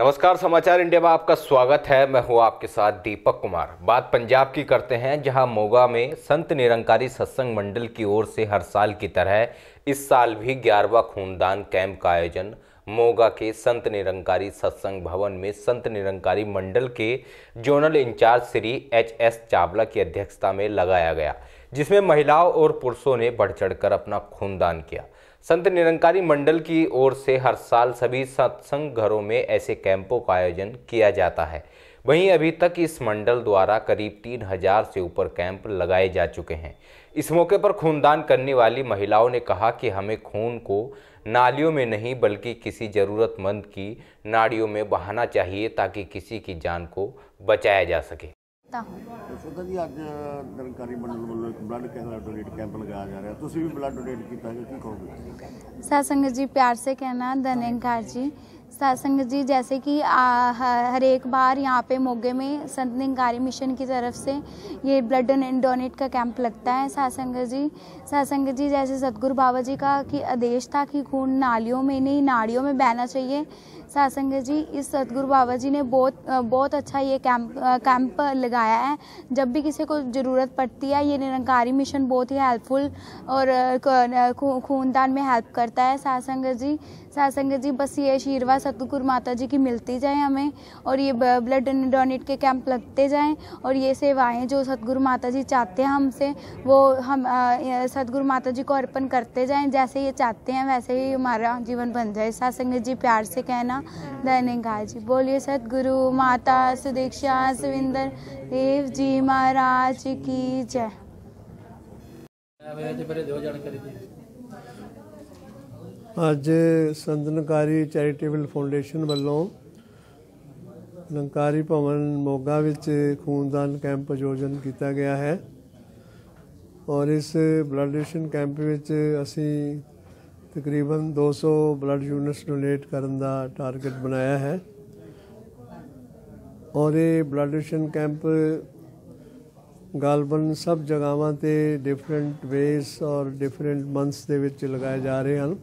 नमस्कार समाचार इंडिया में आपका स्वागत है मैं हूं आपके साथ दीपक कुमार बात पंजाब की करते हैं जहां मोगा में संत निरंकारी सत्संग मंडल की ओर से हर साल की तरह इस साल भी ग्यारहवा खूनदान कैंप का आयोजन मोगा के संत निरंकारी सत्संग भवन में संत निरंकारी मंडल के zonal incharge Shri H S Chawla की अध्यक्षता में लगाया गया जिसमें महिलाओं और पुरुषों ने बढ़ चढ़कर अपना खूनदान किया संत निरंकारी मंडल की ओर से हर साल सभी सत्संग घरों में ऐसे कैंपों का आयोजन किया जाता है वहीं अभी तक इस मंडल द्वारा करीब तीन हजार से ऊपर कैंप लगाए जा चुके हैं इस मौके पर खूनदान करने वाली महिलाओं ने कहा कि हमें खून को नालियों में नहीं बल्कि किसी ज़रूरतमंद की नाड़ियों में बहाना चाहिए ताकि किसी की जान को बचाया जा सके ਦਿੱਤਾ ਹੋ ਸੁਦਾ ਜੀ ਅੱਜ ਦਰਕਾਰੀ ਮੰਡਲ ਵੱਲੋਂ ਇੱਕ ਬਲੱਡ ਡੋਨੇਟ ਕੈਂਪ ਲਗਾਇਆ ਜਾ ਰਿਹਾ ਤੁਸੀਂ ਵੀ ਬਲੱਡ ਡੋਨੇਟ ਕੀਤਾ ਹੈ ਕੀ ਕਹੋਗੇ ਸਾਧ ਸੰਗਤ ਜੀ ਪਿਆਰ ਸੇ ਕਹਿਣਾ ਧੰਨਵਾਦ ਜੀ सत्संग जी जैसे कि हर एक बार यहाँ पे मोगे में संत निंगारी मिशन की तरफ से ये ब्लड डोनेट का कैंप लगता है सत्संग जी सत्संग जी जैसे सतगुरु बाबा जी का कि आदेश था कि खून नालियों में नहीं नाड़ियों में बहना चाहिए सत्संग जी इस सतगुरु बाबा जी ने बहुत बहुत अच्छा ये कैंप कैंप लगाया है जब भी किसी को ज़रूरत पड़ती है ये निरंकारी मिशन बहुत ही हेल्पफुल और खूनदान में हेल्प करता है सत्संग जी सत्संग जी बस ये आशीर्वाद सतगुरु माता जी की मिलती जाए हमें और ये ब्लड डोनेट के कैंप लगते जाएं और ये सेवाएं जो सतगुरु माता जी चाहते हैं हमसे वो हम सतगुरु माता जी को अर्पण करते जाएं जैसे ये चाहते हैं वैसे ही हमारा जीवन बन जाए सत्संग जी प्यार से कहना धन्यवाद जी बोलिए सतगुरु माता सुदीक्षा सुविंदर देव जी महाराज की जय ਅੱਜ ਸੰਦਨਕਾਰੀ ਚੈਰੀਟੇਬਲ ਫਾਊਂਡੇਸ਼ਨ ਵੱਲੋਂ ਲੰਕਾਰੀ ਭਵਨ ਮੋਗਾ ਵਿੱਚ ਖੂਨਦਾਨ ਕੈਂਪ ਆਯੋਜਨ ਕੀਤਾ ਗਿਆ ਹੈ ਔਰ ਇਸ ਬਲੱਡ ਡੋਨੇਸ਼ਨ ਕੈਂਪ ਵਿੱਚ ਅਸੀਂ ਤਕਰੀਬਨ 200 ਬਲੱਡ ਯੂਨਿਟਸ ਡੋਨੇਟ ਕਰਨ ਦਾ ਟਾਰਗੇਟ ਬਣਾਇਆ ਹੈ ਔਰ ਇਹ ਬਲੱਡ ਡੋਨੇਸ਼ਨ ਕੈਂਪ ਗਾਲਬਨ ਸਭ ਜਗਾਵਾਂ ਤੇ ਡਿਫਰੈਂਟ ਵੇਸ ਔਰ ਡਿਫਰੈਂਟ ਮੰਥਸ ਦੇ ਵਿੱਚ ਲਗਾਏ ਜਾ ਰਹੇ ਹਨ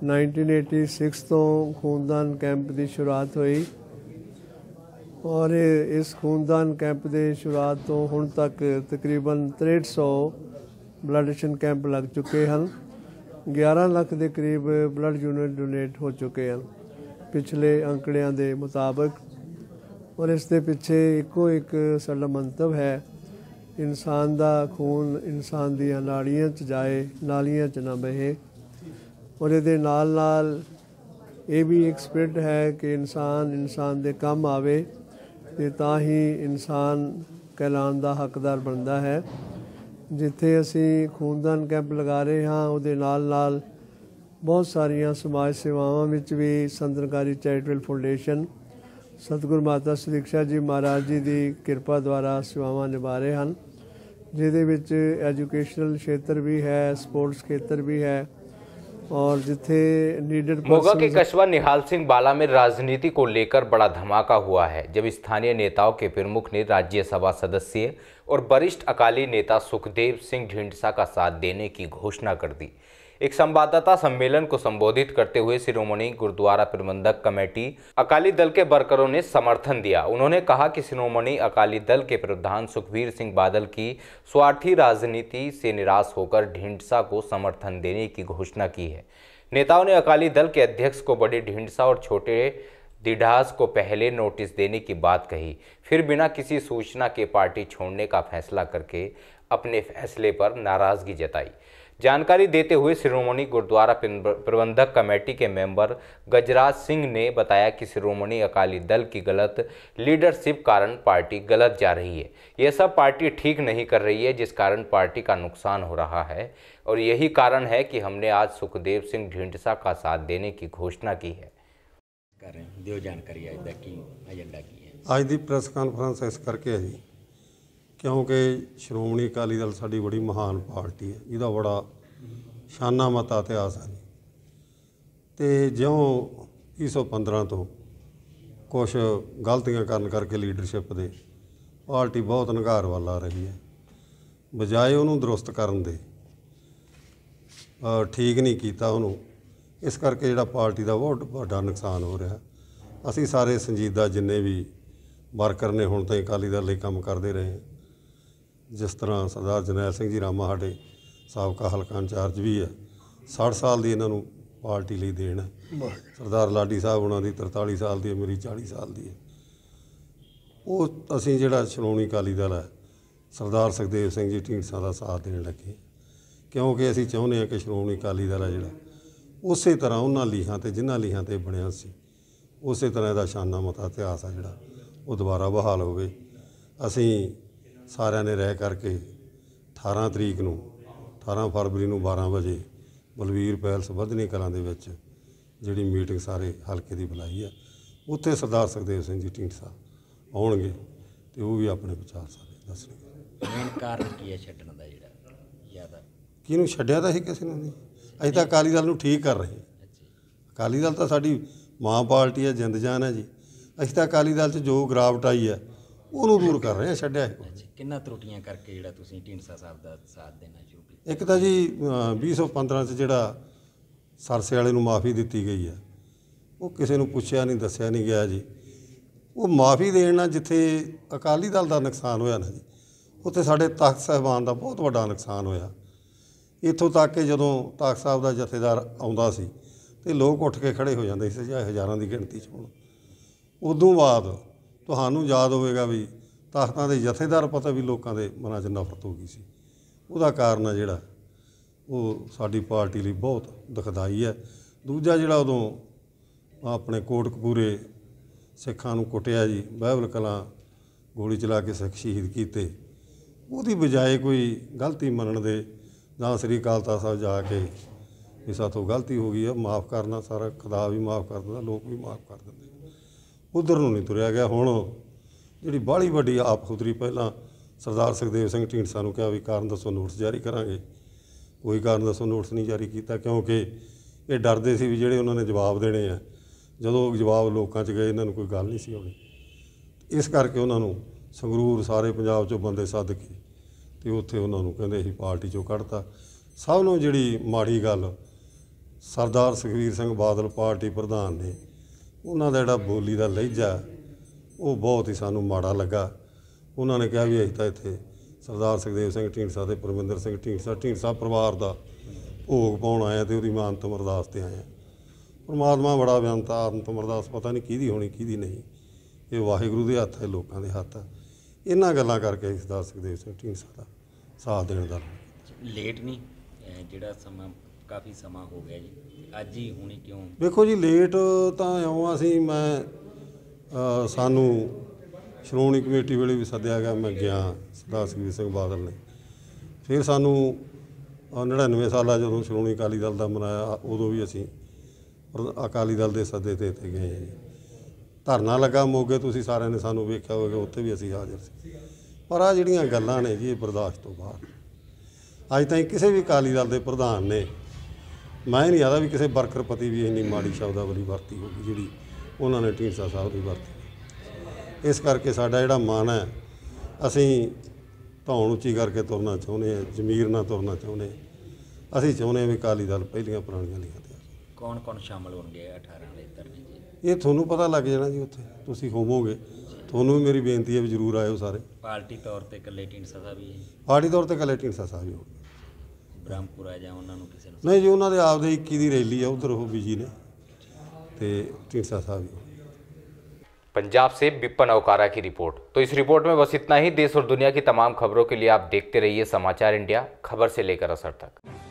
1986 ਤੋਂ ਖੂਨਦਾਨ ਕੈਂਪ ਦੀ ਸ਼ੁਰੂਆਤ ਹੋਈ ਔਰ ਇਸ ਖੂਨਦਾਨ ਕੈਂਪ ਦੇ ਸ਼ੁਰੂਆਤ ਤੋਂ ਹੁਣ ਤੱਕ ਤਕਰੀਬਨ 6300 ਬਲੱਡਸ਼ਨ ਕੈਂਪ ਲੱਗ ਚੁੱਕੇ ਹਨ 11 ਲੱਖ ਦੇ ਕਰੀਬ ਬਲੱਡ ਯੂਨਿਟ ਡੋਨੇਟ ਹੋ ਚੁੱਕੇ ਹਨ ਪਿਛਲੇ ਅੰਕੜਿਆਂ ਦੇ ਮੁਤਾਬਕ ਔਰ ਇਸ ਦੇ ਪਿੱਛੇ ਇੱਕੋ ਇੱਕ ਸੱਲਾ ਮੰਤਵ ਹੈ ਇਨਸਾਨ ਦਾ ਖੂਨ ਇਨਸਾਨ ਦੀਆਂ ਨਾਲੀਆਂ 'ਚ ਜਾਏ ਨਾਲੀਆਂ 'ਚ ਨਾ ਬਹੇ ਔਰ ਇਹਦੇ ਨਾਲ ਨਾਲ ਇਹ ਵੀ ਇੱਕ ਸਪਿਰਟ ਹੈ ਕਿ ਇਨਸਾਨ ਇਨਸਾਨ ਦੇ ਕੰਮ ਆਵੇ ਤੇ ਤਾਂ ਹੀ ਇਨਸਾਨ ਕਹਿਲਾਣ ਦਾ ਹੱਕਦਾਰ ਬਣਦਾ ਹੈ ਜਿੱਥੇ ਅਸੀਂ ਖੂਨਦਾਨ ਕੈਂਪ ਲਗਾ ਰਹੇ ਹਾਂ ਉਹਦੇ ਨਾਲ ਨਾਲ ਬਹੁਤ ਸਾਰੀਆਂ ਸਮਾਜ ਸੇਵਾਵਾਂ ਵਿੱਚ ਵੀ ਸੰਤਨਕਾਰੀ ਚੈਰੀਟੇਬਲ ਫਾਊਂਡੇਸ਼ਨ ਸਤਗੁਰ ਮਾਤਾ ਸੁਦੀਕਸ਼ਾ ਜੀ ਮਹਾਰਾਜ ਜੀ ਦੀ ਕਿਰਪਾ ਦੁਆਰਾ ਸੇਵਾਵਾਂ ਨਿਭਾ ਰਹੇ ਹਨ ਜਿਹਦੇ ਵਿੱਚ ਐਜੂਕੇਸ਼ਨਲ ਖੇਤਰ ਵੀ ਹੈ ਸਪੋਰਟਸ ਖੇਤਰ ਵੀ ਹੈ और जिथे लीडर मोगा के कस्बा निहाल सिंह बाला में राजनीति को लेकर बड़ा धमाका हुआ है जब स्थानीय नेताओं के प्रमुख ने राज्यसभा सदस्य और वरिष्ठ अकाली नेता सुखदेव सिंह ढिंडसा का साथ देने की घोषणा कर दी एक संवाददाता सम्मेलन को संबोधित करते हुए शिरोमणि गुरुद्वारा प्रबंधक कमेटी अकाली दल के वर्करों ने समर्थन दिया उन्होंने कहा कि शिरोमणि अकाली दल के प्रधान सुखबीर सिंह बादल की स्वार्थी राजनीति से निराश होकर ढींढसा को समर्थन देने की घोषणा की है नेताओं ने अकाली दल के अध्यक्ष को बड़े ढींढसा और छोटे दिढास को पहले नोटिस देने की बात कही फिर बिना किसी सूचना के पार्टी छोड़ने का फैसला करके अपने फैसले पर नाराज़गी जताई जानकारी देते हुए शिरोमणि गुरुद्वारा प्रबंधक कमेटी के मेंबर गजराज सिंह ने बताया कि शिरोमणि अकाली दल की गलत लीडरशिप कारण पार्टी गलत जा रही है यह सब पार्टी ठीक नहीं कर रही है जिस कारण पार्टी का नुकसान हो रहा है और यही कारण है कि हमने आज सुखदेव सिंह ढींडसा का साथ देने की घोषणा की है जानकारी आज की एजेंडा की है आज प्रेस कॉन्फ्रेंस इस करके है ਕਿਉਂਕਿ ਸ਼੍ਰੋਮਣੀ ਅਕਾਲੀ ਦਲ ਸਾਡੀ ਬੜੀ ਮਹਾਨ ਪਾਰਟੀ ਹੈ ਇਹਦਾ ਬੜਾ ਸ਼ਾਨਾ ਮਤਾ ਇਤਿਹਾਸ ਹੈ ਤੇ ਜਿਉਂ 215 ਤੋਂ ਕੁਝ ਗਲਤੀਆਂ ਕਰਨ ਕਰਕੇ ਲੀਡਰਸ਼ਿਪ ਦੇ ਪਾਰਟੀ ਬਹੁਤ ਨਗਾਰ ਵਾਲਾ ਰਹੀ ਹੈ ਬਜਾਏ ਉਹਨੂੰ ਦਰੁਸਤ ਕਰਨ ਦੇ ਠੀਕ ਨਹੀਂ ਕੀਤਾ ਉਹਨੂੰ ਇਸ ਕਰਕੇ ਜਿਹੜਾ ਪਾਰਟੀ ਦਾ ਬਹੁਤ ਵੱਡਾ ਨੁਕਸਾਨ ਹੋ ਰਿਹਾ ਅਸੀਂ ਸਾਰੇ ਸੰਜੀਦਾ ਜਿੰਨੇ ਵੀ ਵਰਕਰ ਨੇ ਹੁਣ ਤਾਂ ਅਕਾਲੀ ਦਲ ਲਈ ਕੰਮ ਕਰਦੇ ਰਹੇ ਜਿਸ ਤਰ੍ਹਾਂ ਸਰਦਾਰ ਜਨੈਲ ਸਿੰਘ ਜੀ ਰਾਮਾ ਸਾਡੇ ਸਾਬਕਾ ਹਲਕਾ ਇੰਚਾਰਜ ਵੀ ਹੈ 60 ਸਾਲ ਦੀ ਇਹਨਾਂ ਨੂੰ ਪਾਰਟੀ ਲਈ ਦੇਣ ਸਰਦਾਰ ਲਾਡੀ ਸਾਹਿਬ ਉਹਨਾਂ ਦੀ 43 ਸਾਲ ਦੀ ਹੈ ਮੇਰੀ 40 ਸਾਲ ਦੀ ਹੈ ਉਹ ਅਸੀਂ ਜਿਹੜਾ ਸ਼੍ਰੋਮਣੀ ਅਕਾਲੀ ਦਲ ਹੈ ਸਰਦਾਰ ਸੁਖਦੇਵ ਸਿੰਘ ਜੀ ਢੀਂਡਸਾ ਦਾ ਸਾਥ ਦੇਣ ਲੱਗੇ ਕਿਉਂਕਿ ਅਸੀਂ ਚਾਹੁੰਦੇ ਹਾਂ ਕਿ ਸ਼੍ਰੋਮਣੀ ਅਕਾਲੀ ਦਲ ਹੈ ਜਿਹੜਾ ਉਸੇ ਤਰ੍ਹਾਂ ਉਹਨਾਂ ਲੀਹਾਂ ਤੇ ਜਿਨ੍ਹਾਂ ਲੀਹਾਂ ਤੇ ਬਣਿਆ ਸੀ ਉਸੇ ਤਰ੍ਹਾਂ ਦਾ ਸ਼ਾਨਾ ਮਤਾ ਇਤਿਹਾਸ ਆ ਜਿਹੜਾ ਉਹ ਦੁਬਾਰਾ ਬਹਾਲ ਹੋਵੇ ਅਸੀਂ ਸਾਰਿਆਂ ਨੇ ਰਹਿ ਕਰਕੇ 18 ਤਰੀਕ ਨੂੰ 18 ਫਰਵਰੀ ਨੂੰ 12 ਵਜੇ ਬਲਵੀਰ ਪੈਲਸ ਵਧਨੀ ਕਲਾਂ ਦੇ ਵਿੱਚ ਜਿਹੜੀ ਮੀਟਿੰਗ ਸਾਰੇ ਹਲਕੇ ਦੀ ਬੁਲਾਈ ਆ ਉੱਥੇ ਸਰਦਾਰ ਸੁਖਦੇਵ ਸਿੰਘ ਜੀ ਸਾਹਿਬ ਆਉਣਗੇ ਤੇ ਉਹ ਵੀ ਆਪਣੇ ਵਿਚਾਰ ਸਾਰੇ ਦੱਸਣਗੇ ਮੇਨ ਕਾਰਨ ਕੀ ਹੈ ਛੱਡਣ ਦਾ ਜਿਹੜਾ ਜ਼ਿਆਦਾ ਕਿਹਨੂੰ ਛੱਡਿਆ ਤਾਂ ਇਹ ਕਿਸੇ ਨੇ ਨਹੀਂ ਅਸੀਂ ਤਾਂ ਅਕਾਲੀ ਦਲ ਨੂੰ ਠੀਕ ਕਰ ਰਹੇ ਅਕਾਲੀ ਦਲ ਤਾਂ ਸਾਡੀ ਮਾਂ ਪਾਰਟੀ ਹੈ ਜਿੰਦ ਜਾਨ ਹੈ ਜੀ ਅਸੀਂ ਤਾਂ ਅਕਾਲੀ ਦਲ 'ਚ ਜੋ ਗਰਾਵਟ ਆਈ ਹੈ ਉਹਨੂੰ ਦੂਰ ਕਰ ਰਹੇ ਆ ਛੱਡਿਆ ਕਿੰਨਾ ਤਰੁੱਟੀਆਂ ਕਰਕੇ ਜਿਹੜਾ ਤੁਸੀਂ ਢੀਂਡਸਾ ਸਾਹਿਬ ਦਾ ਸਾਥ ਦੇਣਾ ਸ਼ੁਰੂ ਕੀਤਾ ਇੱਕ ਤਾਂ ਜੀ 2015 ਚ ਜਿਹੜਾ ਸਰਸੇ ਵਾਲੇ ਨੂੰ ਮਾਫੀ ਦਿੱਤੀ ਗਈ ਹੈ ਉਹ ਕਿਸੇ ਨੂੰ ਪੁੱਛਿਆ ਨਹੀਂ ਦੱਸਿਆ ਨਹੀਂ ਗਿਆ ਜੀ ਉਹ ਮਾਫੀ ਦੇਣ ਨਾਲ ਜਿੱਥੇ ਅਕਾਲੀ ਦਲ ਦਾ ਨੁਕਸਾਨ ਹੋਇਆ ਨਾ ਜੀ ਉੱਥੇ ਸਾਡੇ ਤਖਤ ਸਹਿਬਾਨ ਦਾ ਬਹੁਤ ਵੱਡਾ ਨੁਕਸਾਨ ਹੋਇਆ ਇੱਥੋਂ ਤੱਕ ਕਿ ਜਦੋਂ ਤਖਤ ਸਾਹਿਬ ਦਾ ਜਥੇਦਾਰ ਆਉਂਦਾ ਸੀ ਤੇ ਲੋਕ ਉੱਠ ਕੇ ਖੜੇ ਹੋ ਜਾਂਦੇ ਸੀ ਜਾਂ ਹਜ਼ਾਰਾਂ ਦੀ ਗਿਣਤੀ 'ਚ ਹੁਣ ਉਦੋਂ ਬਾਅਦ ਤੁਹਾਨੂੰ ਯਾਦ ਹੋਵੇਗਾ ਵੀ ਤਾਕਤਾਂ ਦੇ ਜਥੇਦਾਰ ਪਤਾ ਵੀ ਲੋਕਾਂ ਦੇ ਮਨਾਂ 'ਚ ਨਫ਼ਰਤ ਹੋ ਗਈ ਸੀ ਉਹਦਾ ਕਾਰਨ ਆ ਜਿਹੜਾ ਉਹ ਸਾਡੀ ਪਾਰਟੀ ਲਈ ਬਹੁਤ ਦੁਖਦਾਈ ਹੈ ਦੂਜਾ ਜਿਹੜਾ ਉਦੋਂ ਆਪਣੇ ਕੋਟਕਪੂਰੇ ਸਿੱਖਾਂ ਨੂੰ ਕੁੱਟਿਆ ਜੀ ਬਾਈਬਲ ਕਲਾ ਗੋਲੀ ਚਲਾ ਕੇ ਸਿੱਖ ਸ਼ਹੀਦ ਕੀਤੇ ਉਹਦੀ ਬਜਾਏ ਕੋਈ ਗਲਤੀ ਮੰਨਣ ਦੇ ਜਾਂ ਸ੍ਰੀ ਕਾਲਤਾ ਸਾਹਿਬ ਜਾ ਕੇ ਇਹ ਸਾਥੋਂ ਗਲਤੀ ਹੋ ਗਈ ਹੈ ਮਾਫ ਕਰਨਾ ਸਾਰਾ ਖੁਦਾ ਵੀ ਮਾਫ ਕਰ ਦਿੰਦਾ ਲੋਕ ਵੀ ਮਾਫ ਕਰ ਦਿੰਦੇ ਉਧਰ ਨੂੰ ਨਹੀਂ ਤੁਰਿਆ ਗਿਆ ਹੁਣ ਜਿਹੜੀ ਬਾਹਲੀ ਵੱਡੀ ਆਪ ਖੁਦਰੀ ਪਹਿਲਾਂ ਸਰਦਾਰ ਸੁਖਦੇਵ ਸਿੰਘ ਢੀਂਡਸਾ ਨੂੰ ਕਿਹਾ ਵੀ ਕਾਰਨ ਦੱਸੋ ਨੋਟਿਸ ਜਾਰੀ ਕਰਾਂਗੇ ਕੋਈ ਕਾਰਨ ਦੱਸੋ ਨੋਟਿਸ ਨਹੀਂ ਜਾਰੀ ਕੀਤਾ ਕਿਉਂਕਿ ਇਹ ਡਰਦੇ ਸੀ ਵੀ ਜਿਹੜੇ ਉਹਨਾਂ ਨੇ ਜਵਾਬ ਦੇਣੇ ਆ ਜਦੋਂ ਜਵਾਬ ਲੋਕਾਂ 'ਚ ਗਏ ਇਹਨਾਂ ਨੂੰ ਕੋਈ ਗੱਲ ਨਹੀਂ ਸੀ ਆਉਣੀ ਇਸ ਕਰਕੇ ਉਹਨਾਂ ਨੂੰ ਸੰਗਰੂਰ ਸਾਰੇ ਪੰਜਾਬ 'ਚੋਂ ਬੰਦੇ ਸੱਦ ਕੇ ਤੇ ਉੱਥੇ ਉਹਨਾਂ ਨੂੰ ਕਹਿੰਦੇ ਅਸੀਂ ਪਾਰਟੀ 'ਚੋਂ ਕੱਢਤਾ ਸਭ ਨੂੰ ਜਿਹੜੀ ਮਾੜੀ ਗੱਲ ਸਰਦਾਰ ਸੁਖਵੀਰ ਸਿੰਘ ਬਾਦਲ ਪਾਰਟੀ ਪ੍ਰਧਾਨ ਨੇ ਉਹਨਾਂ ਦਾ ਜਿਹੜਾ ਬੋਲੀ ਦਾ ਲਹਿਜਾ ਉਹ ਬਹੁਤ ਹੀ ਸਾਨੂੰ ਮਾੜਾ ਲੱਗਾ ਉਹਨਾਂ ਨੇ ਕਿਹਾ ਵੀ ਅਸੀਂ ਤਾਂ ਇੱਥੇ ਸਰਦਾਰ ਸੁਖਦੇਵ ਸਿੰਘ ਢੀਂਡਸਾ ਤੇ ਪਰਮਿੰਦਰ ਸਿੰਘ ਢੀਂਡਸਾ ਢੀਂਡਸਾ ਪਰਿਵਾਰ ਦਾ ਭੋਗ ਪਾਉਣ ਆਇਆ ਤੇ ਉਹਦੀ ਮਾਨ ਤੋਂ ਅਰਦਾਸ ਤੇ ਆਇਆ ਪਰਮਾਤਮਾ ਬੜਾ ਬਿਆਨਤਾ ਅੰਤਮ ਅਰਦਾਸ ਪਤਾ ਨਹੀਂ ਕਿਹਦੀ ਹੋਣੀ ਕਿਹਦੀ ਨਹੀਂ ਇਹ ਵਾਹਿਗੁਰੂ ਦੇ ਹੱਥ ਹੈ ਲੋਕਾਂ ਦੇ ਹੱਥ ਹੈ ਇਹਨਾਂ ਗੱਲਾਂ ਕਰਕੇ ਸਰਦਾਰ ਸੁਖਦੇਵ ਸਿੰਘ ਢੀਂਡਸਾ ਦਾ ਸਾਥ ਦੇਣ ਦਾ ਲੇਟ ਨਹੀਂ ਜਿਹੜਾ ਸਮਾਂ ਕਾਫੀ ਸਮਾਂ ਹੋ ਗਿਆ ਜੀ ਅੱਜ ਹੀ ਹੋਣੀ ਕਿਉਂ ਵੇਖੋ ਜੀ ਲੇਟ ਤਾਂ ਆਉਂ ਅਸੀਂ ਮੈਂ ਸਾਨੂੰ ਸ਼੍ਰੋਣੀ ਕਮੇਟੀ ਵੇਲੇ ਵੀ ਸੱਦਿਆ ਗਿਆ ਮੈਂ ਗਿਆ ਸਰਦਾਰ ਸਿੰਘ ਸਿੰਘ ਬਾਦਲ ਨੇ ਫਿਰ ਸਾਨੂੰ 99 ਸਾਲਾ ਜਦੋਂ ਸ਼੍ਰੋਣੀ ਅਕਾਲੀ ਦਲ ਦਾ ਮਨਾਇਆ ਉਦੋਂ ਵੀ ਅਸੀਂ ਅਕਾਲੀ ਦਲ ਦੇ ਸੱਦੇ ਤੇ ਤੇ ਗਏ ਜੀ ਧਰਨਾ ਲੱਗਾ ਮੋਗੇ ਤੁਸੀਂ ਸਾਰਿਆਂ ਨੇ ਸਾਨੂੰ ਵੇਖਿਆ ਹੋਵੇਗਾ ਉੱਥੇ ਵੀ ਅਸੀਂ ਹਾਜ਼ਰ ਸੀ ਪਰ ਆ ਜਿਹੜੀਆਂ ਗੱਲਾਂ ਨੇ ਜੀ ਇਹ ਬਰਦਾਸ਼ਤ ਤੋਂ ਬਾਹਰ ਅੱਜ ਤਾਈਂ ਕਿਸੇ ਵੀ ਅਕਾਲੀ ਦਲ ਦੇ ਪ੍ਰਧਾਨ ਨੇ ਮੈਂ ਨਹੀਂ ਆਦਾ ਵੀ ਕਿਸੇ ਵਰਕਰ ਪਤੀ ਵੀ ਇੰਨੀ ਮਾੜੀ ਸ਼ਬਦਾਵਲੀ ਵਰਤੀ ਹੋਗੀ ਜਿਹੜੀ ਉਹਨਾਂ ਨੇ ਢੀਂਸਾ ਸਾਹਿਬ ਦੀ ਵਰਤੀ ਇਸ ਕਰਕੇ ਸਾਡਾ ਜਿਹੜਾ ਮਨ ਹੈ ਅਸੀਂ ਧੌਣ ਉੱਚੀ ਕਰਕੇ ਤੁਰਨਾ ਚਾਹੁੰਦੇ ਆ ਜ਼ਮੀਰ ਨਾਲ ਤੁਰਨਾ ਚਾਹੁੰਦੇ ਅਸੀਂ ਚਾਹੁੰਦੇ ਵੀ ਕਾਲੀ ਦਲ ਪਹਿਲੀਆਂ ਪੁਰਾਣੀਆਂ ਲੀਹਾਂ ਤੇ ਕੌਣ ਕੌਣ ਸ਼ਾਮਲ ਹੋਣਗੇ 18 ਵਾਲੇ ਜੀ ਇਹ ਤੁਹਾਨੂੰ ਪਤਾ ਲੱਗ ਜਾਣਾ ਜੀ ਉੱਥੇ ਤੁਸੀਂ ਹੋਵੋਗੇ ਤੁਹਾਨੂੰ ਵੀ ਮੇਰੀ ਬੇਨਤੀ ਹੈ ਵੀ ਜ਼ਰੂਰ ਆਇਓ ਸਾਰੇ ਪਾਰਟੀ ਤੌਰ ਤੇ ਇਕੱਲੇ ਸਾਹਿਬ ਹੀ ਪਾਰਟੀ ਤੌਰ ਤੇ ਇਕੱਲੇ ਸਾਹਿਬ ਹੀ ਹੋਣਗੇ नहीं जी उन्होंने ਨੂੰ ਕਿਸੇ ਨੂੰ ਨਹੀਂ ਜੀ ਉਹਨਾਂ ਦੇ ਆਪਦੇ 21 ਦੀ पंजाब से बिपन अवकारा की रिपोर्ट तो इस रिपोर्ट में बस इतना ही देश और दुनिया की तमाम खबरों के लिए आप देखते रहिए समाचार इंडिया खबर से लेकर असर तक